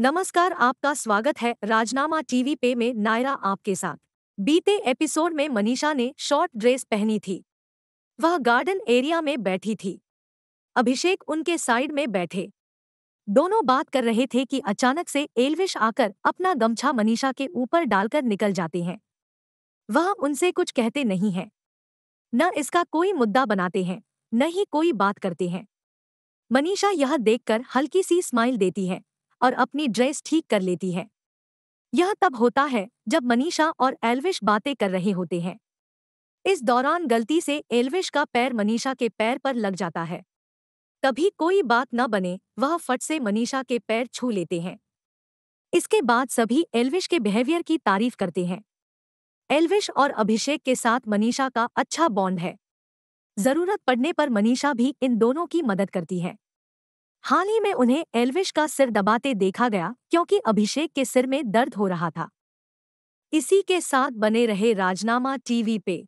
नमस्कार आपका स्वागत है राजनामा टीवी पे में नायरा आपके साथ बीते एपिसोड में मनीषा ने शॉर्ट ड्रेस पहनी थी वह गार्डन एरिया में बैठी थी अभिषेक उनके साइड में बैठे दोनों बात कर रहे थे कि अचानक से एलविश आकर अपना गमछा मनीषा के ऊपर डालकर निकल जाते हैं वह उनसे कुछ कहते नहीं हैं न इसका कोई मुद्दा बनाते हैं न ही कोई बात करते हैं मनीषा यह देखकर हल्की सी स्माइल देती है और अपनी ड्रेस ठीक कर लेती है यह तब होता है जब मनीषा और एल्विश बातें कर रहे होते हैं इस दौरान गलती से एल्विश का पैर मनीषा के पैर पर लग जाता है कभी कोई बात न बने वह फट से मनीषा के पैर छू लेते हैं इसके बाद सभी एल्विश के बिहेवियर की तारीफ करते हैं एल्विश और अभिषेक के साथ मनीषा का अच्छा बॉन्ड है जरूरत पड़ने पर मनीषा भी इन दोनों की मदद करती है हाल ही में उन्हें एल्विश का सिर दबाते देखा गया क्योंकि अभिषेक के सिर में दर्द हो रहा था इसी के साथ बने रहे राजनामा टीवी पे